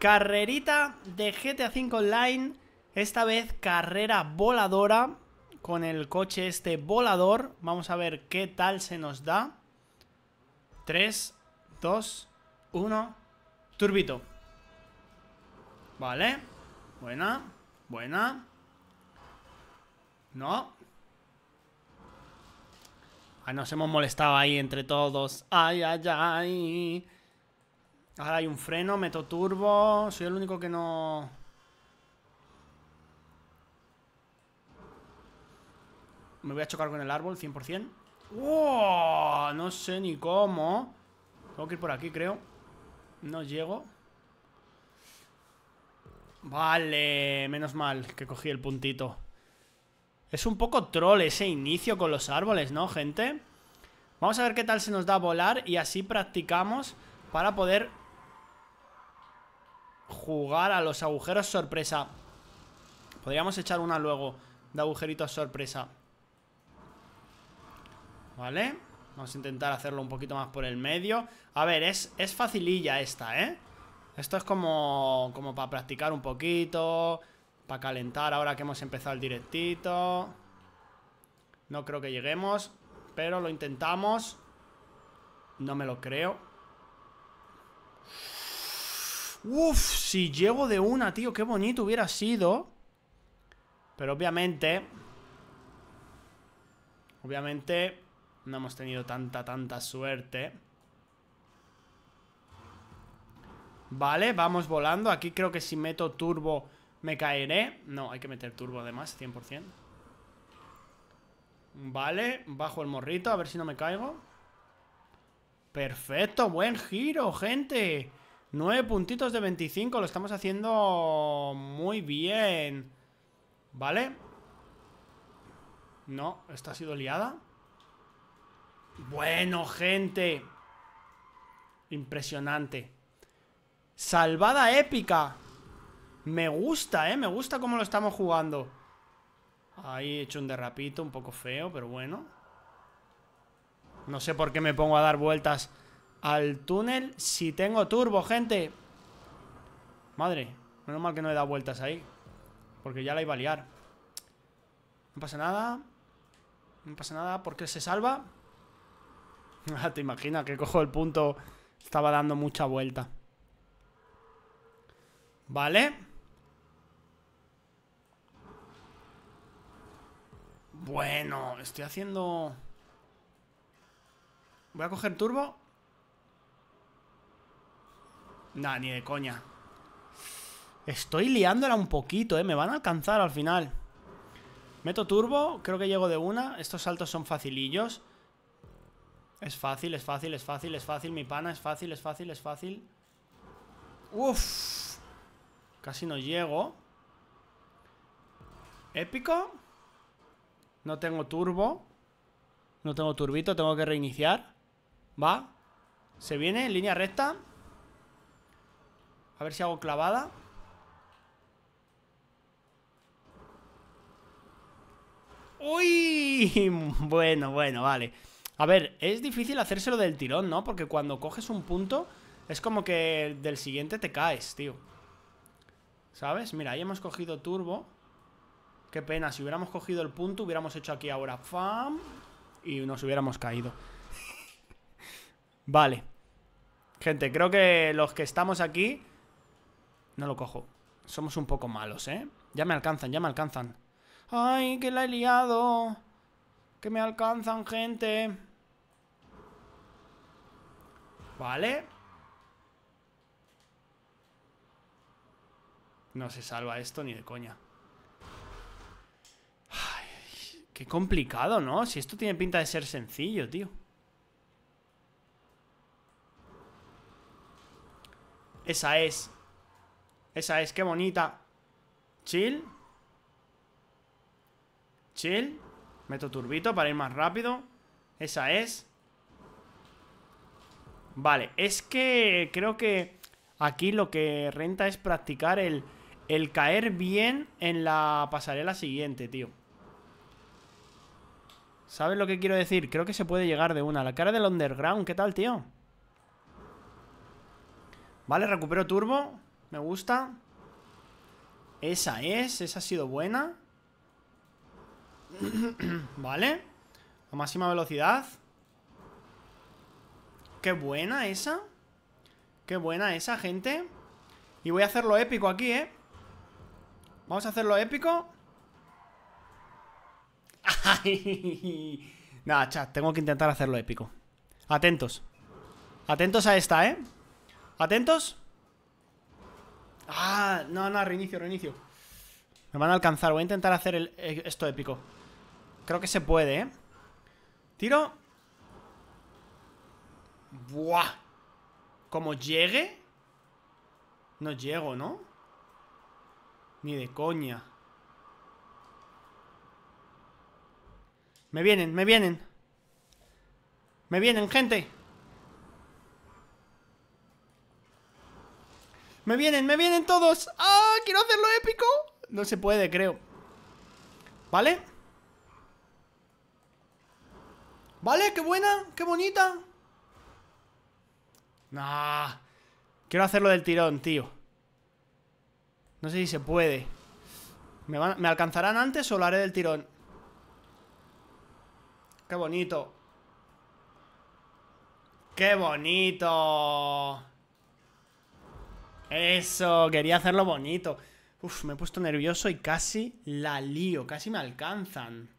Carrerita de GTA V Online, esta vez carrera voladora con el coche este volador. Vamos a ver qué tal se nos da. 3, 2, 1, turbito. Vale, buena, buena. No. Ah, nos hemos molestado ahí entre todos. Ay, ay, ay. Ahora hay un freno, meto turbo. Soy el único que no... Me voy a chocar con el árbol, 100%. ¡Wow! No sé ni cómo. Tengo que ir por aquí, creo. No llego. Vale, menos mal que cogí el puntito. Es un poco troll ese inicio con los árboles, ¿no, gente? Vamos a ver qué tal se nos da volar y así practicamos para poder jugar a los agujeros sorpresa. Podríamos echar una luego de agujeritos sorpresa. ¿Vale? Vamos a intentar hacerlo un poquito más por el medio. A ver, es, es facililla esta, ¿eh? Esto es como, como para practicar un poquito, para calentar ahora que hemos empezado el directito. No creo que lleguemos, pero lo intentamos. No me lo creo. Uf, si llego de una, tío, qué bonito hubiera sido. Pero obviamente... Obviamente no hemos tenido tanta, tanta suerte. Vale, vamos volando. Aquí creo que si meto turbo me caeré. No, hay que meter turbo además, 100%. Vale, bajo el morrito, a ver si no me caigo. Perfecto, buen giro, gente. 9 puntitos de 25, lo estamos haciendo muy bien. ¿Vale? No, esta ha sido liada. Bueno, gente. Impresionante. Salvada épica. Me gusta, ¿eh? Me gusta cómo lo estamos jugando. Ahí he hecho un derrapito un poco feo, pero bueno. No sé por qué me pongo a dar vueltas al túnel si tengo turbo, gente. Madre, menos mal que no he dado vueltas ahí. Porque ya la iba a liar. No pasa nada. No pasa nada porque se salva. Ah, te imaginas que cojo el punto. Estaba dando mucha vuelta. Vale. Bueno, estoy haciendo... Voy a coger turbo Nah, ni de coña. Estoy liándola un poquito, eh. Me van a alcanzar al final. Meto turbo, creo que llego de una. Estos saltos son facilillos. Es fácil, es fácil, es fácil, es fácil, mi pana, es fácil, es fácil, es fácil. Uf. Casi no llego. Épico. No tengo turbo. No tengo turbito, tengo que reiniciar. Va. Se viene en línea recta. A ver si hago clavada. ¡Uy! Bueno, bueno, vale. A ver, es difícil hacérselo del tirón, ¿no? Porque cuando coges un punto, es como que del siguiente te caes, tío. ¿Sabes? Mira, ahí hemos cogido turbo. Qué pena, si hubiéramos cogido el punto, hubiéramos hecho aquí ahora fam y nos hubiéramos caído. vale. Gente, creo que los que estamos aquí no lo cojo. Somos un poco malos, ¿eh? Ya me alcanzan, ya me alcanzan. ¡Ay, que la he liado! ¡Que me alcanzan, gente! Vale. No se salva esto ni de coña. qué complicado, ¿no? Si esto tiene pinta de ser sencillo, tío. Esa es esa es, qué bonita Chill Chill Meto turbito para ir más rápido Esa es Vale, es que creo que aquí lo que renta es practicar el, el caer bien en la pasarela siguiente, tío ¿Sabes lo que quiero decir? Creo que se puede llegar de una La cara del underground, ¿qué tal, tío? Vale, recupero turbo me gusta. Esa es, esa ha sido buena. vale. A máxima velocidad. Qué buena esa. Qué buena esa, gente. Y voy a hacerlo épico aquí, ¿eh? Vamos a hacerlo épico. Nada, chat, tengo que intentar hacerlo épico. Atentos. Atentos a esta, ¿eh? Atentos. Ah, no, no, reinicio, reinicio. Me van a alcanzar, voy a intentar hacer eh, esto épico. Creo que se puede, ¿eh? Tiro. Buah. Como llegue. No llego, ¿no? Ni de coña. Me vienen, me vienen. Me vienen, gente. ¡Me vienen, me vienen todos! ¡Ah! ¡Quiero hacerlo épico! No se puede, creo ¿Vale? ¿Vale? ¡Qué buena! ¡Qué bonita! Nah Quiero hacerlo del tirón, tío No sé si se puede ¿Me, ¿Me, alcanzarán antes o lo haré del tirón? ¡Qué bonito! ¡Qué bonito! Eso, quería hacerlo bonito. Uf, me he puesto nervioso y casi la lío, casi me alcanzan.